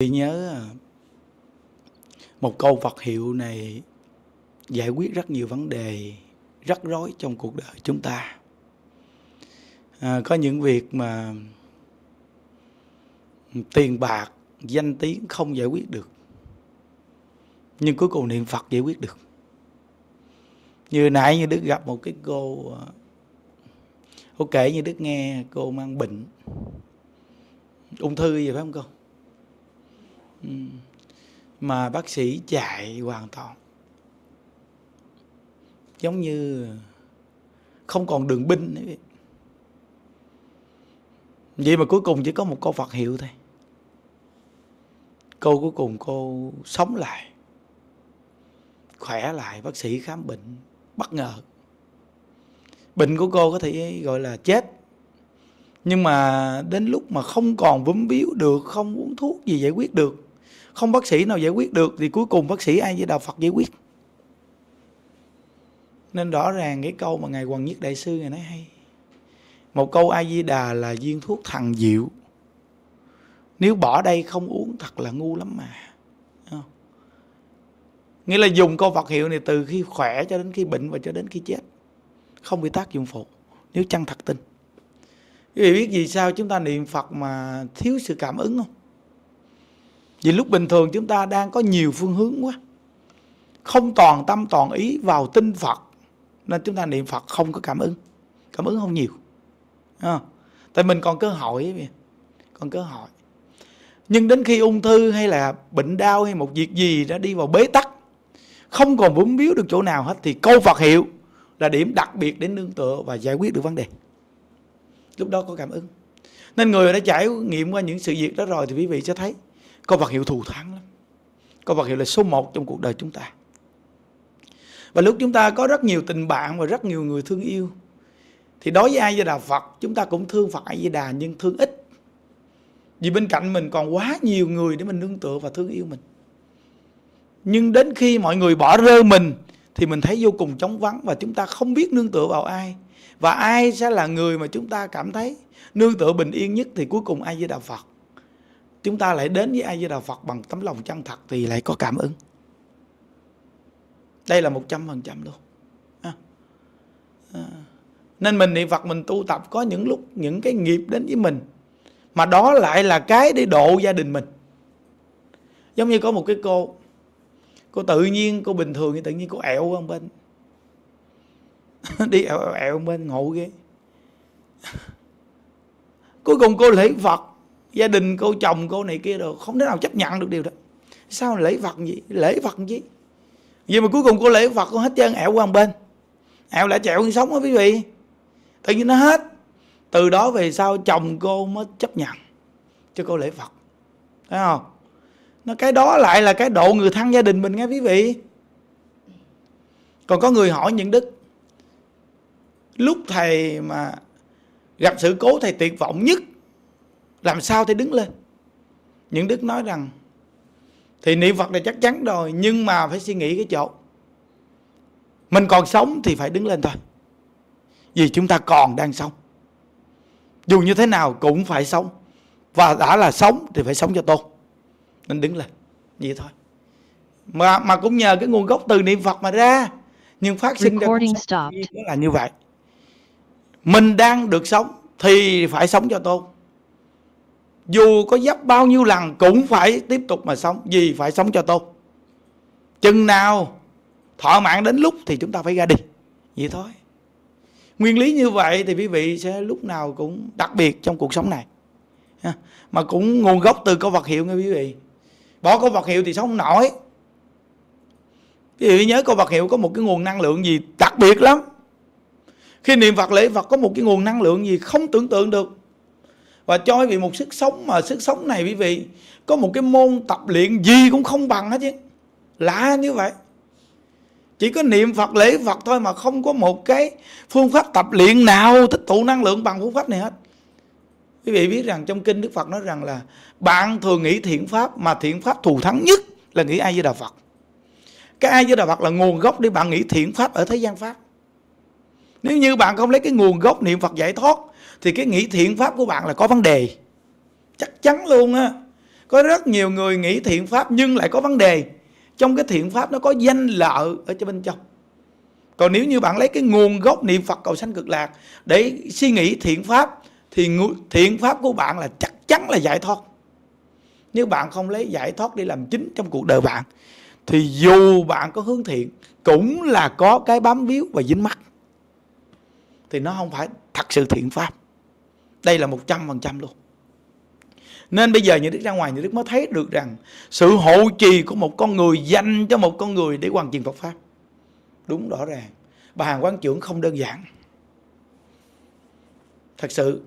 Tôi nhớ à, một câu Phật hiệu này giải quyết rất nhiều vấn đề rắc rối trong cuộc đời chúng ta. À, có những việc mà tiền bạc, danh tiếng không giải quyết được. Nhưng cuối cùng niệm Phật giải quyết được. Như nãy như Đức gặp một cái cô à, cô kể như Đức nghe cô mang bệnh ung thư gì phải không cô? Ừ. mà bác sĩ chạy hoàn toàn giống như không còn đường binh nữa vậy mà cuối cùng chỉ có một cô Phật hiệu thôi cô cuối cùng cô sống lại khỏe lại bác sĩ khám bệnh bất ngờ bệnh của cô có thể gọi là chết nhưng mà đến lúc mà không còn vúm víu được không uống thuốc gì giải quyết được không bác sĩ nào giải quyết được thì cuối cùng bác sĩ ai với đạo phật giải quyết nên rõ ràng cái câu mà ngài hoàng nhất đại sư ngài nói hay một câu a di đà là viên thuốc thần diệu nếu bỏ đây không uống thật là ngu lắm mà nghĩa là dùng câu phật hiệu này từ khi khỏe cho đến khi bệnh và cho đến khi chết không bị tác dụng phụ nếu chăng thật tin quý vị biết vì sao chúng ta niệm phật mà thiếu sự cảm ứng không vì lúc bình thường chúng ta đang có nhiều phương hướng quá không toàn tâm toàn ý vào tinh phật nên chúng ta niệm phật không có cảm ứng cảm ứng không nhiều à, tại mình còn cơ hội còn cơ hội nhưng đến khi ung thư hay là bệnh đau hay một việc gì đã đi vào bế tắc không còn vững biếu được chỗ nào hết thì câu phật hiệu là điểm đặc biệt để nương tựa và giải quyết được vấn đề lúc đó có cảm ứng nên người đã trải nghiệm qua những sự việc đó rồi thì quý vị sẽ thấy có vật hiệu thù thắng lắm có vật hiệu là số một trong cuộc đời chúng ta và lúc chúng ta có rất nhiều tình bạn và rất nhiều người thương yêu thì đối với ai với đà phật chúng ta cũng thương phật ai với đà nhưng thương ít vì bên cạnh mình còn quá nhiều người để mình nương tựa và thương yêu mình nhưng đến khi mọi người bỏ rơi mình thì mình thấy vô cùng chóng vắng và chúng ta không biết nương tựa vào ai và ai sẽ là người mà chúng ta cảm thấy nương tựa bình yên nhất thì cuối cùng ai với đạo phật chúng ta lại đến với ai với đạo Phật bằng tấm lòng chân thật thì lại có cảm ứng. Đây là một trăm luôn. À. À. Nên mình niệm Phật mình tu tập có những lúc những cái nghiệp đến với mình mà đó lại là cái để độ gia đình mình. Giống như có một cái cô cô tự nhiên cô bình thường thì tự nhiên cô ẹo qua bên đi ẹo ẹo bên ngộ ghê cuối cùng cô lễ phật gia đình cô chồng cô này kia rồi không thể nào chấp nhận được điều đó sao lễ vật gì lễ vật gì vậy mà cuối cùng cô lễ vật cô hết trơn ẹo qua một bên ẹo lại chẹo sống á quý vị tự nhiên nó hết từ đó về sau chồng cô mới chấp nhận cho cô lễ vật thấy không nó cái đó lại là cái độ người thân gia đình mình nghe quý vị còn có người hỏi những đức lúc thầy mà gặp sự cố thầy tuyệt vọng nhất làm sao thì đứng lên những đức nói rằng thì niệm phật là chắc chắn rồi nhưng mà phải suy nghĩ cái chỗ mình còn sống thì phải đứng lên thôi vì chúng ta còn đang sống dù như thế nào cũng phải sống và đã là sống thì phải sống cho tốt nên đứng lên vậy thôi mà mà cũng nhờ cái nguồn gốc từ niệm phật mà ra nhưng phát sinh ra là như vậy mình đang được sống thì phải sống cho tốt dù có dấp bao nhiêu lần cũng phải tiếp tục mà sống vì phải sống cho tôi chừng nào thọ mạng đến lúc thì chúng ta phải ra đi vậy thôi nguyên lý như vậy thì quý vị sẽ lúc nào cũng đặc biệt trong cuộc sống này mà cũng nguồn gốc từ có vật hiệu nghe quý vị bỏ có vật hiệu thì sống không nổi quý vị nhớ có vật hiệu có một cái nguồn năng lượng gì đặc biệt lắm khi niệm phật lễ phật có một cái nguồn năng lượng gì không tưởng tượng được và cho quý vị một sức sống mà sức sống này quý vị có một cái môn tập luyện gì cũng không bằng hết chứ lạ như vậy chỉ có niệm phật lễ phật thôi mà không có một cái phương pháp tập luyện nào tích tụ năng lượng bằng phương pháp này hết quý vị biết rằng trong kinh đức phật nói rằng là bạn thường nghĩ thiện pháp mà thiện pháp thù thắng nhất là nghĩ ai với đà phật cái ai với đà phật là nguồn gốc để bạn nghĩ thiện pháp ở thế gian pháp nếu như bạn không lấy cái nguồn gốc niệm phật giải thoát thì cái nghĩ thiện pháp của bạn là có vấn đề chắc chắn luôn á có rất nhiều người nghĩ thiện pháp nhưng lại có vấn đề trong cái thiện pháp nó có danh lợi ở cho bên trong còn nếu như bạn lấy cái nguồn gốc niệm phật cầu sanh cực lạc để suy nghĩ thiện pháp thì thiện pháp của bạn là chắc chắn là giải thoát nếu bạn không lấy giải thoát đi làm chính trong cuộc đời bạn thì dù bạn có hướng thiện cũng là có cái bám víu và dính mắt thì nó không phải thật sự thiện pháp đây là một trăm phần trăm luôn nên bây giờ những đức ra ngoài những đức mới thấy được rằng sự hộ trì của một con người dành cho một con người để hoàn thiện Phật pháp đúng rõ ràng bà hàng quán trưởng không đơn giản thật sự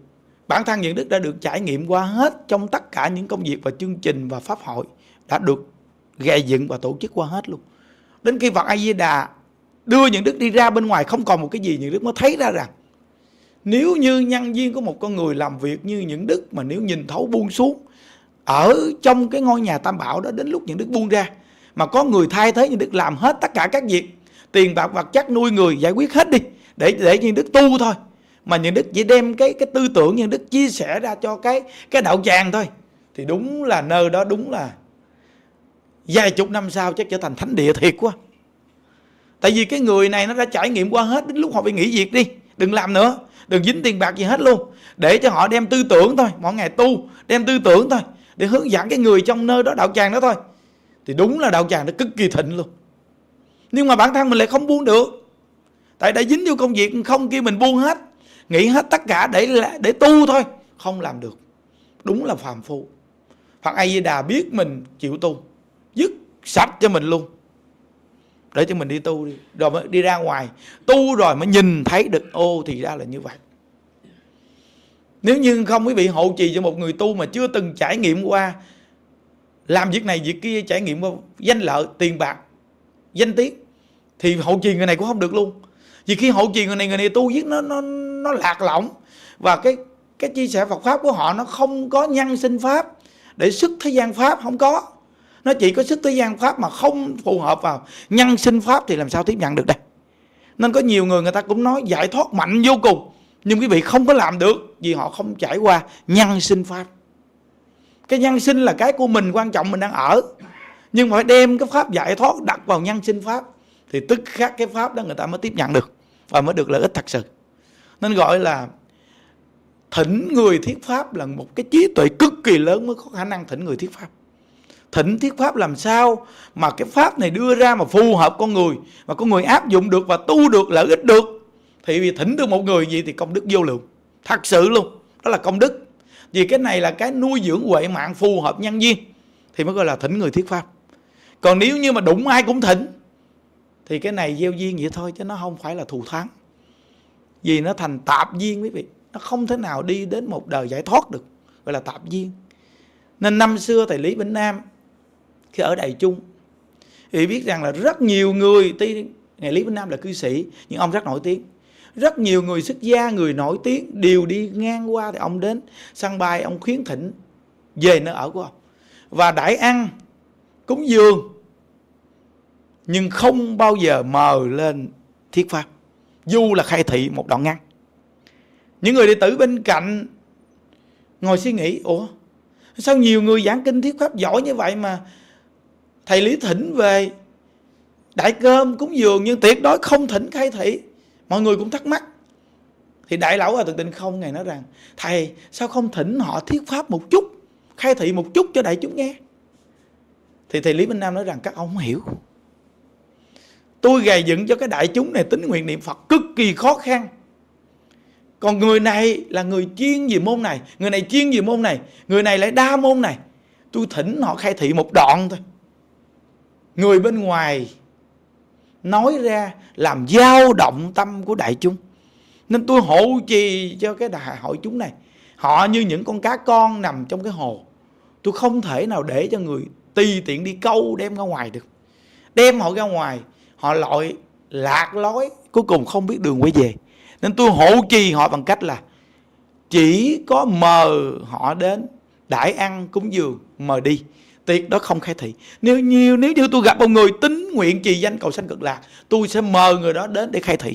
bản thân những đức đã được trải nghiệm qua hết trong tất cả những công việc và chương trình và pháp hội đã được gây dựng và tổ chức qua hết luôn đến khi Phật A Di Đà đưa những đức đi ra bên ngoài không còn một cái gì những đức mới thấy ra rằng nếu như nhân viên của một con người làm việc như những đức mà nếu nhìn thấu buông xuống ở trong cái ngôi nhà tam bảo đó đến lúc những đức buông ra mà có người thay thế những đức làm hết tất cả các việc tiền bạc vật chất nuôi người giải quyết hết đi để để những đức tu thôi mà những đức chỉ đem cái cái tư tưởng những đức chia sẻ ra cho cái cái đạo tràng thôi thì đúng là nơi đó đúng là vài chục năm sau chắc trở thành thánh địa thiệt quá tại vì cái người này nó đã trải nghiệm qua hết đến lúc họ bị nghỉ việc đi đừng làm nữa đừng dính tiền bạc gì hết luôn để cho họ đem tư tưởng thôi mỗi ngày tu đem tư tưởng thôi để hướng dẫn cái người trong nơi đó đạo tràng đó thôi thì đúng là đạo tràng nó cực kỳ thịnh luôn nhưng mà bản thân mình lại không buông được tại đã dính vô công việc không kia mình buông hết nghĩ hết tất cả để để tu thôi không làm được đúng là phàm phu phật a di đà biết mình chịu tu dứt sạch cho mình luôn để cho mình đi tu đi rồi mới đi ra ngoài tu rồi mới nhìn thấy được ô thì ra là như vậy nếu như không quý vị hộ trì cho một người tu mà chưa từng trải nghiệm qua làm việc này việc kia trải nghiệm qua danh lợi tiền bạc danh tiếng thì hậu trì người này cũng không được luôn vì khi hậu trì người này người này tu giết nó nó nó lạc lõng và cái cái chia sẻ Phật pháp của họ nó không có nhân sinh pháp để sức thế gian pháp không có nó chỉ có sức thế gian pháp mà không phù hợp vào nhân sinh pháp thì làm sao tiếp nhận được đây nên có nhiều người người ta cũng nói giải thoát mạnh vô cùng nhưng quý vị không có làm được vì họ không trải qua nhân sinh pháp cái nhân sinh là cái của mình quan trọng mình đang ở nhưng mà phải đem cái pháp giải thoát đặt vào nhân sinh pháp thì tức khắc cái pháp đó người ta mới tiếp nhận được và mới được lợi ích thật sự nên gọi là thỉnh người thuyết pháp là một cái trí tuệ cực kỳ lớn mới có khả năng thỉnh người thuyết pháp thỉnh thiết pháp làm sao mà cái pháp này đưa ra mà phù hợp con người mà con người áp dụng được và tu được lợi ích được thì vì thỉnh được một người gì thì công đức vô lượng thật sự luôn đó là công đức vì cái này là cái nuôi dưỡng huệ mạng phù hợp nhân duyên thì mới gọi là thỉnh người thiết pháp còn nếu như mà đụng ai cũng thỉnh thì cái này gieo duyên vậy thôi chứ nó không phải là thù thắng vì nó thành tạp duyên quý vị nó không thể nào đi đến một đời giải thoát được gọi là tạp duyên nên năm xưa thầy Lý Vĩnh Nam khi ở đại chung, thì biết rằng là rất nhiều người tuy ngày lý vĩnh nam là cư sĩ nhưng ông rất nổi tiếng rất nhiều người xuất gia người nổi tiếng đều đi ngang qua thì ông đến sân bay ông khuyến thỉnh về nơi ở của ông và đãi ăn cúng dường nhưng không bao giờ mờ lên thiết pháp dù là khai thị một đoạn ngăn những người đệ tử bên cạnh ngồi suy nghĩ ủa sao nhiều người giảng kinh thiết pháp giỏi như vậy mà thầy lý thỉnh về đại cơm cúng dường nhưng tuyệt đối không thỉnh khai thị mọi người cũng thắc mắc thì đại lão ở thượng thực không ngày nói rằng thầy sao không thỉnh họ thuyết pháp một chút khai thị một chút cho đại chúng nghe thì thầy lý minh nam nói rằng các ông không hiểu tôi gầy dựng cho cái đại chúng này tính nguyện niệm phật cực kỳ khó khăn còn người này là người chuyên về môn này người này chuyên về môn này người này lại đa môn này tôi thỉnh họ khai thị một đoạn thôi người bên ngoài nói ra làm dao động tâm của đại chúng nên tôi hộ trì cho cái đại hội chúng này họ như những con cá con nằm trong cái hồ tôi không thể nào để cho người tùy tiện đi câu đem ra ngoài được đem họ ra ngoài họ lội lạc lối cuối cùng không biết đường quay về nên tôi hộ trì họ bằng cách là chỉ có mời họ đến đãi ăn cúng dường mời đi Tiệc đó không khai thị Nếu như nếu như tôi gặp một người tín nguyện trì danh cầu sanh cực lạc Tôi sẽ mời người đó đến để khai thị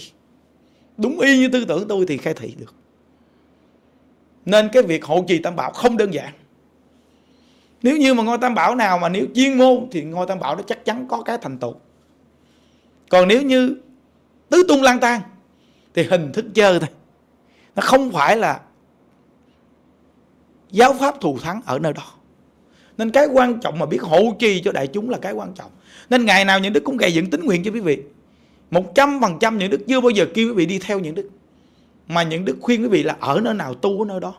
Đúng y như tư tưởng tôi thì khai thị được Nên cái việc hộ trì tam bảo không đơn giản Nếu như mà ngôi tam bảo nào mà nếu chuyên môn Thì ngôi tam bảo đó chắc chắn có cái thành tựu Còn nếu như tứ tung lang tan Thì hình thức chơi thôi Nó không phải là giáo pháp thù thắng ở nơi đó nên cái quan trọng mà biết hộ trì cho đại chúng là cái quan trọng nên ngày nào những đức cũng gây dựng tính nguyện cho quý vị một trăm phần trăm những đức chưa bao giờ kêu quý vị đi theo những đức mà những đức khuyên quý vị là ở nơi nào tu ở nơi đó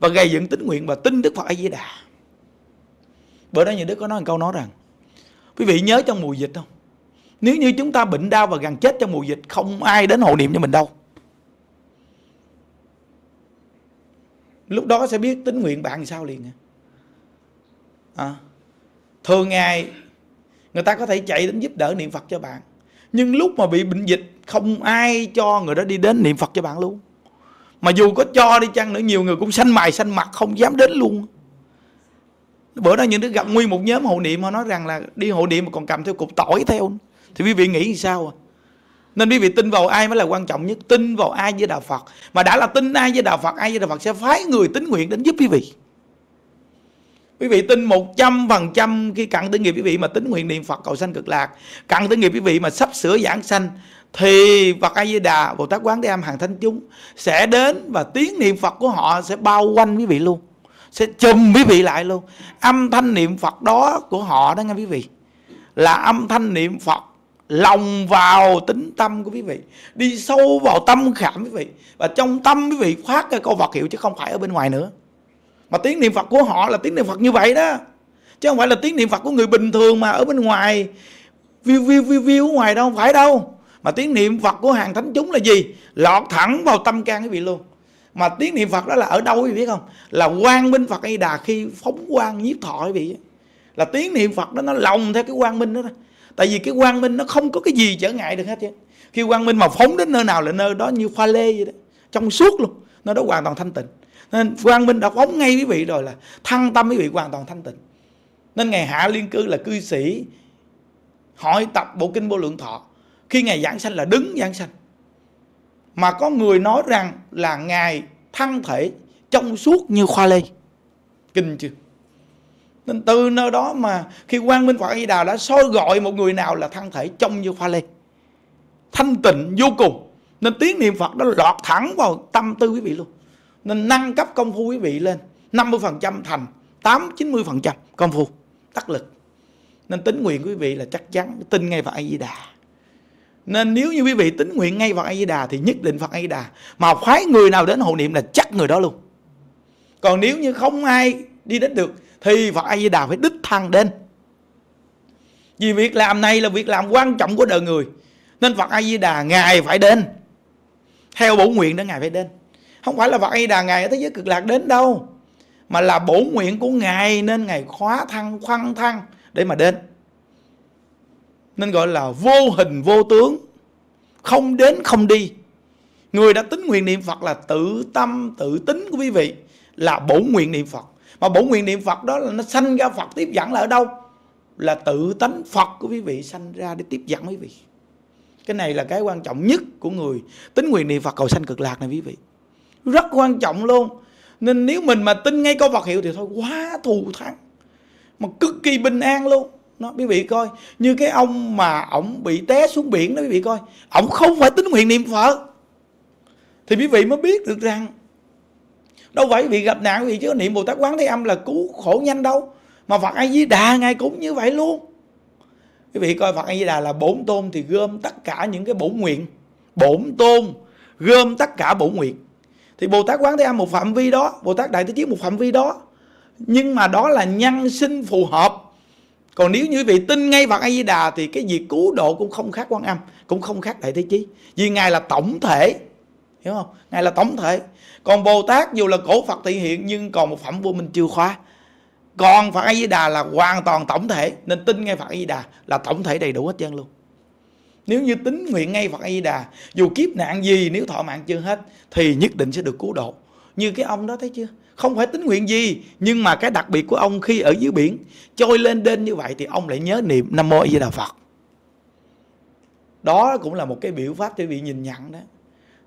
và gây dựng tính nguyện và tin đức phật a di đà bởi đó những đức có nói một câu nói rằng quý vị nhớ trong mùa dịch không nếu như chúng ta bệnh đau và gần chết trong mùa dịch không ai đến hộ niệm cho mình đâu lúc đó sẽ biết tính nguyện bạn sao liền à? à, thường ngày người ta có thể chạy đến giúp đỡ niệm phật cho bạn nhưng lúc mà bị bệnh dịch không ai cho người đó đi đến niệm phật cho bạn luôn mà dù có cho đi chăng nữa nhiều người cũng xanh mày xanh mặt không dám đến luôn bữa đó những đứa gặp nguyên một nhóm hộ niệm họ nói rằng là đi hộ niệm mà còn cầm theo cục tỏi theo thì quý vị nghĩ sao à? nên quý vị tin vào ai mới là quan trọng nhất tin vào ai với đạo phật mà đã là tin ai với đạo phật ai với đạo phật sẽ phái người tín nguyện đến giúp quý vị quý vị tin 100% khi cặn tử nghiệp quý vị mà tính nguyện niệm Phật cầu sanh cực lạc cặn tử nghiệp quý vị mà sắp sửa giảng sanh thì Phật A Di Đà Bồ Tát Quán Thế Âm hàng thánh chúng sẽ đến và tiếng niệm Phật của họ sẽ bao quanh quý vị luôn sẽ chùm quý vị lại luôn âm thanh niệm Phật đó của họ đó nghe quý vị là âm thanh niệm Phật lòng vào tính tâm của quý vị đi sâu vào tâm khảm quý vị và trong tâm quý vị phát ra câu vật hiệu chứ không phải ở bên ngoài nữa mà tiếng niệm phật của họ là tiếng niệm phật như vậy đó chứ không phải là tiếng niệm phật của người bình thường mà ở bên ngoài view view view view ở ngoài đâu không phải đâu mà tiếng niệm phật của hàng thánh chúng là gì lọt thẳng vào tâm can quý vị luôn mà tiếng niệm phật đó là ở đâu quý vị biết không là quang minh phật ấy đà khi phóng quang nhiếp thọ quý vị là tiếng niệm phật đó nó lồng theo cái quang minh đó, tại vì cái quang minh nó không có cái gì trở ngại được hết chứ khi quang minh mà phóng đến nơi nào là nơi đó như pha lê vậy đó trong suốt luôn nơi đó hoàn toàn thanh tịnh nên quang minh đọc ống ngay quý vị rồi là thăng tâm quý vị hoàn toàn thanh tịnh nên ngày hạ liên cư là cư sĩ hỏi tập bộ kinh vô lượng thọ khi ngài giảng sanh là đứng giảng sanh mà có người nói rằng là ngài thân thể trong suốt như khoa lê kinh chưa nên từ nơi đó mà khi quang minh phật di đà đã soi gọi một người nào là thân thể trong như khoa lê thanh tịnh vô cùng nên tiếng niệm phật đã lọt thẳng vào tâm tư quý vị luôn nên nâng cấp công phu quý vị lên 50% thành 8 90% công phu đắc lực nên tính nguyện quý vị là chắc chắn tin ngay vào A Di Đà nên nếu như quý vị tính nguyện ngay vào A Di Đà thì nhất định Phật A Di Đà mà phái người nào đến hộ niệm là chắc người đó luôn còn nếu như không ai đi đến được thì Phật A Di Đà phải đích thăng đến vì việc làm này là việc làm quan trọng của đời người nên Phật A Di Đà ngài phải đến theo bổ nguyện đó ngài phải đến không phải là Phật A Đà ngài ở thế giới cực lạc đến đâu mà là bổ nguyện của ngài nên ngài khóa thăng khoăn thăng để mà đến nên gọi là vô hình vô tướng không đến không đi người đã tính nguyện niệm Phật là tự tâm tự tính của quý vị là bổ nguyện niệm Phật mà bổ nguyện niệm Phật đó là nó sanh ra Phật tiếp dẫn là ở đâu là tự tánh Phật của quý vị sanh ra để tiếp dẫn quý vị cái này là cái quan trọng nhất của người tính nguyện niệm Phật cầu sanh cực lạc này quý vị rất quan trọng luôn nên nếu mình mà tin ngay câu vật hiệu thì thôi quá thù thắng mà cực kỳ bình an luôn nó quý vị coi như cái ông mà ổng bị té xuống biển đó quý vị coi ổng không phải tính nguyện niệm phật thì quý vị mới biết được rằng đâu phải bị gặp nạn quý chứ niệm bồ tát quán thế âm là cứu khổ nhanh đâu mà phật a di đà ngay cũng như vậy luôn quý vị coi phật a di đà là bổn tôn thì gom tất cả những cái bổn nguyện bổn tôn gom tất cả bổn nguyện thì bồ tát quán thế âm một phạm vi đó bồ tát đại thế chí một phạm vi đó nhưng mà đó là nhân sinh phù hợp còn nếu như vị tin ngay phật a di đà thì cái việc cứu độ cũng không khác quan âm cũng không khác đại thế chí vì ngài là tổng thể hiểu không ngài là tổng thể còn bồ tát dù là cổ phật thị hiện nhưng còn một phẩm vô minh chưa khóa còn phật a di đà là hoàn toàn tổng thể nên tin ngay phật a di đà là tổng thể đầy đủ hết trơn luôn nếu như tính nguyện ngay Phật A Di Đà dù kiếp nạn gì nếu thọ mạng chưa hết thì nhất định sẽ được cứu độ như cái ông đó thấy chưa không phải tính nguyện gì nhưng mà cái đặc biệt của ông khi ở dưới biển trôi lên đên như vậy thì ông lại nhớ niệm nam mô a di đà phật đó cũng là một cái biểu pháp để bị nhìn nhận đó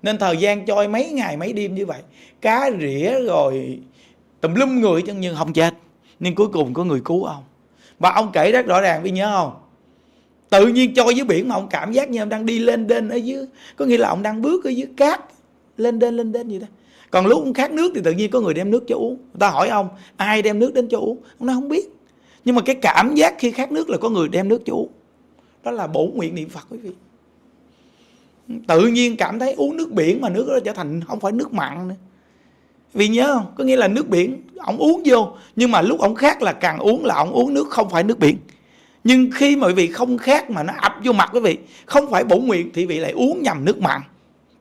nên thời gian trôi mấy ngày mấy đêm như vậy cá rỉa rồi tùm lum người chứ nhưng không chết nhưng cuối cùng có người cứu ông và ông kể rất rõ ràng biết nhớ không tự nhiên cho dưới biển mà ông cảm giác như ông đang đi lên đên ở dưới có nghĩa là ông đang bước ở dưới cát lên đên lên đên gì đó còn lúc ông khát nước thì tự nhiên có người đem nước cho uống người ta hỏi ông ai đem nước đến cho uống ông nói không biết nhưng mà cái cảm giác khi khát nước là có người đem nước cho uống đó là bổ nguyện niệm phật quý vị tự nhiên cảm thấy uống nước biển mà nước đó trở thành không phải nước mặn nữa vì nhớ không có nghĩa là nước biển ông uống vô nhưng mà lúc ông khát là càng uống là ông uống nước không phải nước biển nhưng khi mà quý vị không khát mà nó ập vô mặt quý vị không phải bổ nguyện thì vị lại uống nhầm nước mặn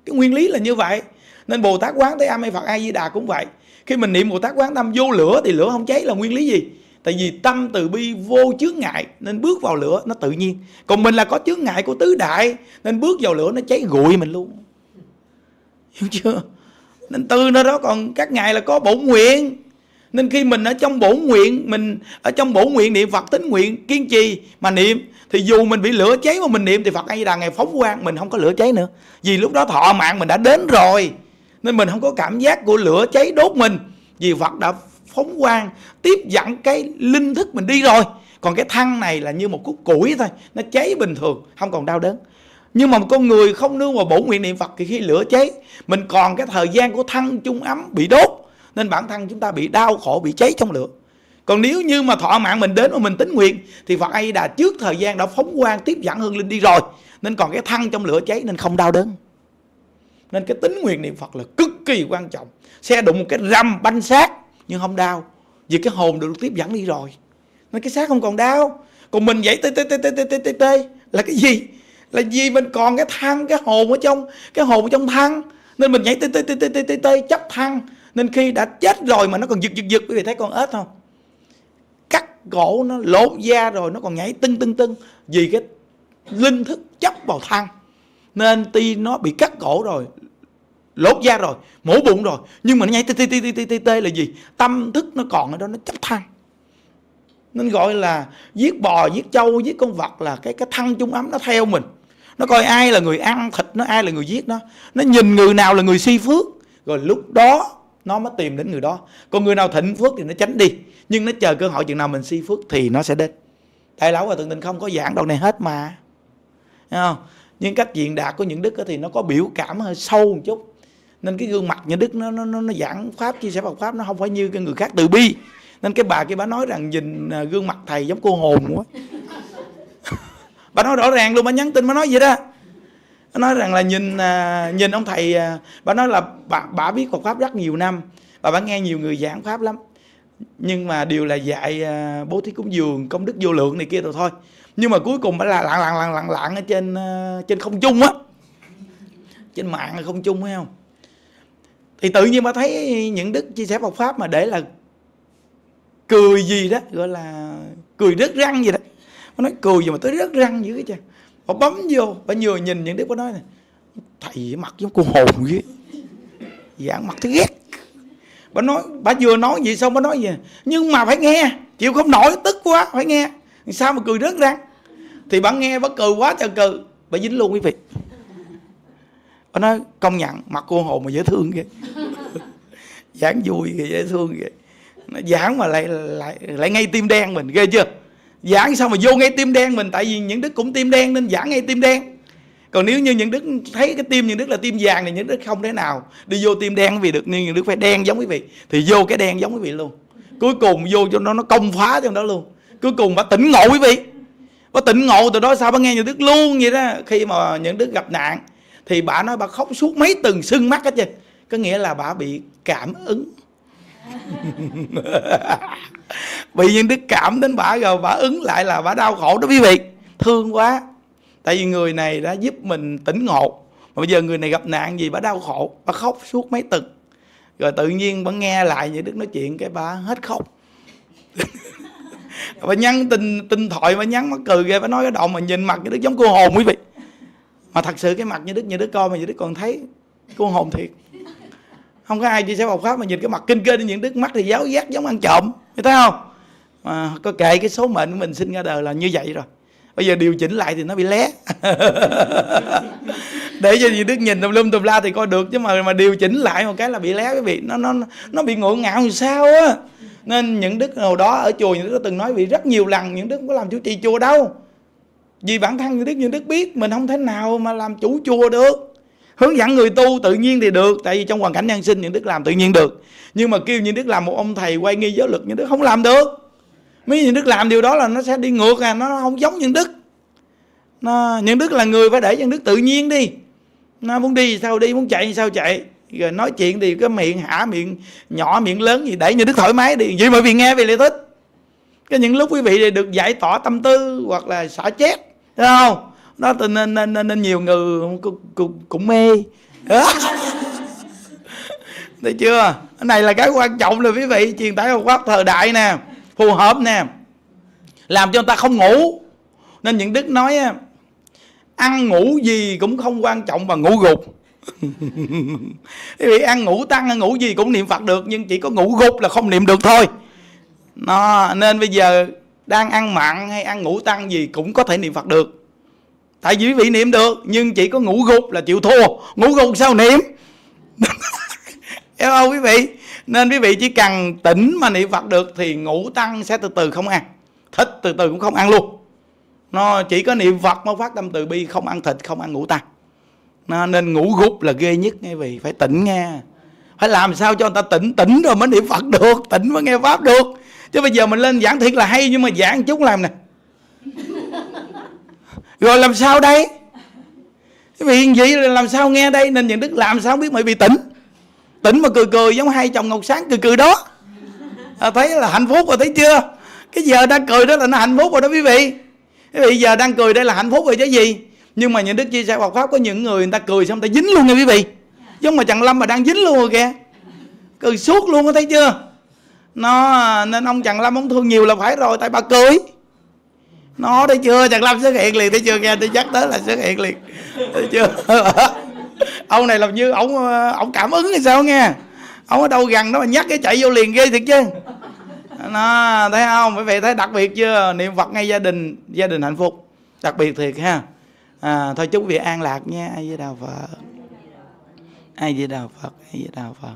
cái nguyên lý là như vậy nên bồ tát quán thế âm hay phật a di đà cũng vậy khi mình niệm bồ tát quán tâm vô lửa thì lửa không cháy là nguyên lý gì tại vì tâm từ bi vô chướng ngại nên bước vào lửa nó tự nhiên còn mình là có chướng ngại của tứ đại nên bước vào lửa nó cháy gụi mình luôn hiểu chưa nên từ nó đó còn các ngài là có bổ nguyện nên khi mình ở trong bổ nguyện mình ở trong bổ nguyện niệm phật tính nguyện kiên trì mà niệm thì dù mình bị lửa cháy mà mình niệm thì phật a di ngày phóng quang mình không có lửa cháy nữa vì lúc đó thọ mạng mình đã đến rồi nên mình không có cảm giác của lửa cháy đốt mình vì phật đã phóng quang tiếp dẫn cái linh thức mình đi rồi còn cái thân này là như một khúc củi thôi nó cháy bình thường không còn đau đớn nhưng mà một con người không nương vào bổ nguyện niệm phật thì khi lửa cháy mình còn cái thời gian của thân chung ấm bị đốt nên bản thân chúng ta bị đau khổ bị cháy trong lửa còn nếu như mà thọ mạng mình đến mà mình tính nguyện thì Phật ấy đã trước thời gian đã phóng quang tiếp dẫn hương linh đi rồi nên còn cái thân trong lửa cháy nên không đau đớn nên cái tính nguyện niệm Phật là cực kỳ quan trọng xe đụng một cái rầm banh xác nhưng không đau vì cái hồn được tiếp dẫn đi rồi nên cái xác không còn đau còn mình vậy tê tê tê tê tê tê tê tê là cái gì là vì mình còn cái thăng cái hồn ở trong cái hồn ở trong thăng nên mình nhảy tê tê tê tê tê tê tê chấp thăng nên khi đã chết rồi mà nó còn giật giật giật quý vị thấy con ếch không cắt gỗ nó lột da rồi nó còn nhảy tưng tưng tưng vì cái linh thức chấp vào thang nên tuy nó bị cắt cổ rồi lột da rồi mổ bụng rồi nhưng mà nó nhảy tê tê tê tê tê tê tê là gì tâm thức nó còn ở đó nó chấp thăng nên gọi là giết bò giết trâu giết con vật là cái cái thân chung ấm nó theo mình nó coi ai là người ăn thịt nó ai là người giết nó nó nhìn người nào là người si phước rồi lúc đó nó mới tìm đến người đó còn người nào thịnh phước thì nó tránh đi nhưng nó chờ cơ hội chừng nào mình si phước thì nó sẽ đến đại lão và thượng tình không có giảng đâu này hết mà Thấy không nhưng các diện đạt của những đức thì nó có biểu cảm hơi sâu một chút nên cái gương mặt như đức nó nó nó giảng pháp chia sẻ Phật pháp nó không phải như cái người khác từ bi nên cái bà kia bà nói rằng nhìn à, gương mặt thầy giống cô hồn quá bà nói rõ ràng luôn bà nhắn tin bà nói vậy đó nó nói rằng là nhìn à, nhìn ông thầy à, bà nói là bà, bà biết Phật pháp rất nhiều năm và bà nghe nhiều người giảng pháp lắm nhưng mà điều là dạy à, bố thí cúng dường công đức vô lượng này kia rồi thôi nhưng mà cuối cùng bà là lạng lạng lạng lạng lạng ở trên trên không chung á trên mạng là không chung phải không thì tự nhiên bà thấy những đức chia sẻ Phật pháp mà để là cười gì đó gọi là cười rất răng gì đó nó nói cười gì mà tới rất răng dữ cái chứ họ bấm vô và nhiều nhìn những đứa có nói này thầy mặt giống cô hồn vậy dạng mặt thấy ghét bà nói bà vừa nói gì xong bà nói gì nhưng mà phải nghe chịu không nổi tức quá phải nghe sao mà cười rớt ra thì bà nghe bà cười quá trời cười bà dính luôn quý vị bà nói công nhận mặt cô hồn mà dễ thương vậy dáng vui kìa dễ thương kìa giảng mà lại lại lại ngay tim đen mình ghê chưa giảng sao mà vô ngay tim đen mình tại vì những đức cũng tim đen nên giảng ngay tim đen còn nếu như những đức thấy cái tim những đức là tim vàng thì những đức không thể nào đi vô tim đen vì được nhưng những đức phải đen giống quý vị thì vô cái đen giống quý vị luôn cuối cùng vô cho nó nó công phá cho nó luôn cuối cùng bà tỉnh ngộ quý vị bà tỉnh ngộ từ đó sao bà nghe những đức luôn vậy đó khi mà những đức gặp nạn thì bà nói bà khóc suốt mấy từng sưng mắt hết trơn có nghĩa là bà bị cảm ứng bị nhân đức cảm đến bà rồi bà ứng lại là bà đau khổ đó quý vị thương quá tại vì người này đã giúp mình tỉnh ngộ mà bây giờ người này gặp nạn gì bà đau khổ bà khóc suốt mấy tuần rồi tự nhiên bà nghe lại những đức nói chuyện cái bà hết khóc bà nhắn tin tin thoại bà nhắn mắc cười ghê bà nói cái động mà nhìn mặt như đức giống cô hồn quý vị mà thật sự cái mặt như đức như đức coi mà như đức còn thấy cô hồn thiệt không có ai chia sẻ Phật pháp mà nhìn cái mặt kinh kinh những đức mắt thì giáo giác giống ăn trộm thấy không mà có kệ cái số mệnh của mình sinh ra đời là như vậy rồi bây giờ điều chỉnh lại thì nó bị lé để cho những đức nhìn tùm lum tùm la thì coi được chứ mà mà điều chỉnh lại một cái là bị lé cái vị nó nó nó bị ngộ ngạo làm sao á nên những đức hồi đó ở chùa những đức từng nói bị rất nhiều lần những đức không có làm chủ trì chùa đâu vì bản thân những đức những đức biết mình không thể nào mà làm chủ chùa được hướng dẫn người tu tự nhiên thì được tại vì trong hoàn cảnh nhân sinh những đức làm tự nhiên được nhưng mà kêu những đức làm một ông thầy quay nghi giáo luật những đức không làm được mấy những đức làm điều đó là nó sẽ đi ngược à nó không giống những đức nó, những đức là người phải để những đức tự nhiên đi nó muốn đi sao đi muốn chạy sao chạy rồi nói chuyện thì cái miệng hả miệng nhỏ miệng lớn gì để như đức thoải mái đi vậy mọi vị nghe vì lại thích cái những lúc quý vị được giải tỏa tâm tư hoặc là xả chết thấy không nó nên nên nên, nên nhiều người cũng, cũng, cũng mê thấy chưa cái này là cái quan trọng là quý vị truyền tải phương pháp thời đại nè phù hợp nè làm cho người ta không ngủ nên những đức nói ăn ngủ gì cũng không quan trọng bằng ngủ gục quý vị ăn ngủ tăng ăn ngủ gì cũng niệm phật được nhưng chỉ có ngủ gục là không niệm được thôi nó nên bây giờ đang ăn mặn hay ăn ngủ tăng gì cũng có thể niệm phật được tại vì quý vị niệm được nhưng chỉ có ngủ gục là chịu thua ngủ gục sao niệm em không quý vị nên quý vị chỉ cần tỉnh mà niệm phật được thì ngủ tăng sẽ từ từ không ăn thịt từ từ cũng không ăn luôn nó chỉ có niệm phật mới phát tâm từ bi không ăn thịt không ăn ngủ tăng nó, nên ngủ gục là ghê nhất nghe vị phải tỉnh nghe phải làm sao cho người ta tỉnh tỉnh rồi mới niệm phật được tỉnh mới nghe pháp được chứ bây giờ mình lên giảng thiệt là hay nhưng mà giảng chút làm nè rồi làm sao đây vì hiện vậy làm sao nghe đây nên những đức làm sao biết mày bị tỉnh tỉnh mà cười cười giống hai chồng ngọc sáng cười cười đó à, thấy là hạnh phúc rồi thấy chưa cái giờ đang cười đó là nó hạnh phúc rồi đó quý vị quý vị giờ đang cười đây là hạnh phúc rồi chứ gì nhưng mà những đức chia sẻ Phật pháp có những người người ta cười xong người ta dính luôn nha quý vị giống mà chàng lâm mà đang dính luôn rồi kìa cười suốt luôn có thấy chưa nó nên ông chàng lâm ông thương nhiều là phải rồi tại bà cười nó thấy chưa chàng lâm xuất hiện liền thấy chưa nghe tôi chắc tới là xuất hiện liền thấy chưa ông này làm như ông ờ, ông cảm ứng hay sao nghe ông ở đâu gần đó mà nhắc cái chạy vô liền ghê thiệt chứ nó thấy không bởi vậy thấy đặc biệt chưa niệm phật ngay gia đình gia đình hạnh phúc đặc biệt thiệt ha à, thôi chúc vị an lạc nha ai với đào phật ai với đào phật ai với đào phật